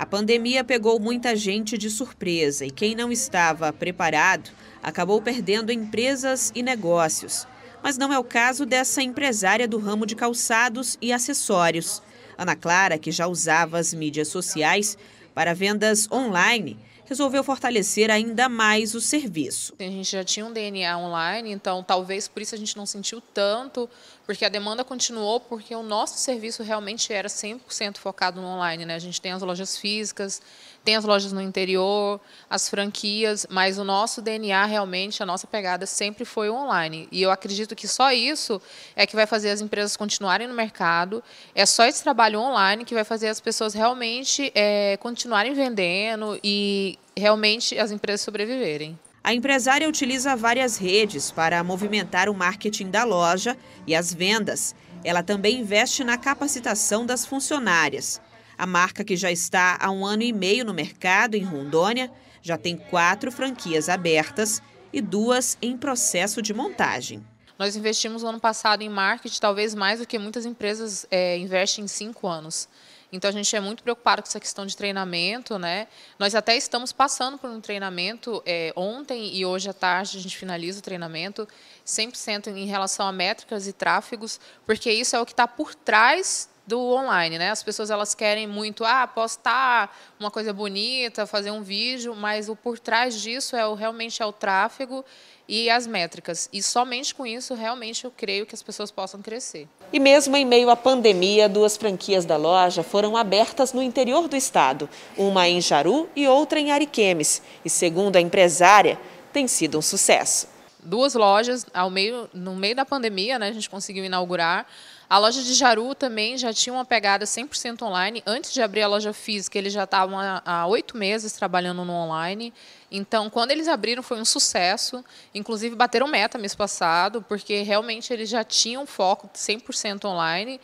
A pandemia pegou muita gente de surpresa e quem não estava preparado acabou perdendo empresas e negócios. Mas não é o caso dessa empresária do ramo de calçados e acessórios. Ana Clara, que já usava as mídias sociais, para vendas online, resolveu fortalecer ainda mais o serviço. A gente já tinha um DNA online, então talvez por isso a gente não sentiu tanto, porque a demanda continuou, porque o nosso serviço realmente era 100% focado no online. Né? A gente tem as lojas físicas, tem as lojas no interior, as franquias, mas o nosso DNA realmente, a nossa pegada sempre foi online. E eu acredito que só isso é que vai fazer as empresas continuarem no mercado, é só esse trabalho online que vai fazer as pessoas realmente é, continuarem vendendo e realmente as empresas sobreviverem. A empresária utiliza várias redes para movimentar o marketing da loja e as vendas. Ela também investe na capacitação das funcionárias. A marca, que já está há um ano e meio no mercado, em Rondônia, já tem quatro franquias abertas e duas em processo de montagem. Nós investimos no ano passado em marketing, talvez mais do que muitas empresas é, investem em cinco anos. Então a gente é muito preocupado com essa questão de treinamento, né? Nós até estamos passando por um treinamento é, ontem e hoje à tarde a gente finaliza o treinamento 100% em relação a métricas e tráfegos, porque isso é o que está por trás do online, né? As pessoas elas querem muito ah, postar uma coisa bonita, fazer um vídeo, mas o por trás disso é o realmente é o tráfego e as métricas. E somente com isso, realmente, eu creio que as pessoas possam crescer. E mesmo em meio à pandemia, duas franquias da loja foram abertas no interior do estado, uma em Jaru e outra em Ariquemes. E segundo a empresária, tem sido um sucesso. Duas lojas ao meio, no meio da pandemia, né, a gente conseguiu inaugurar. A loja de Jaru também já tinha uma pegada 100% online. Antes de abrir a loja física, eles já estavam há oito meses trabalhando no online. Então, quando eles abriram, foi um sucesso. Inclusive, bateram meta mês passado, porque realmente eles já tinham foco 100% online.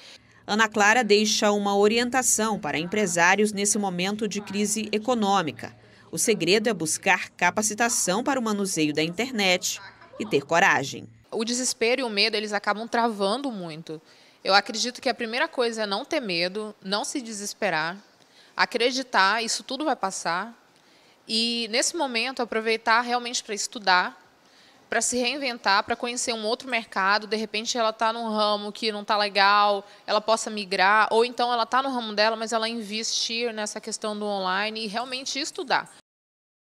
Ana Clara deixa uma orientação para empresários nesse momento de crise econômica. O segredo é buscar capacitação para o manuseio da internet e ter coragem. O desespero e o medo, eles acabam travando muito. Eu acredito que a primeira coisa é não ter medo, não se desesperar, acreditar, isso tudo vai passar. E nesse momento aproveitar realmente para estudar, para se reinventar, para conhecer um outro mercado. De repente, ela está num ramo que não está legal, ela possa migrar, ou então ela está no ramo dela, mas ela investir nessa questão do online e realmente estudar.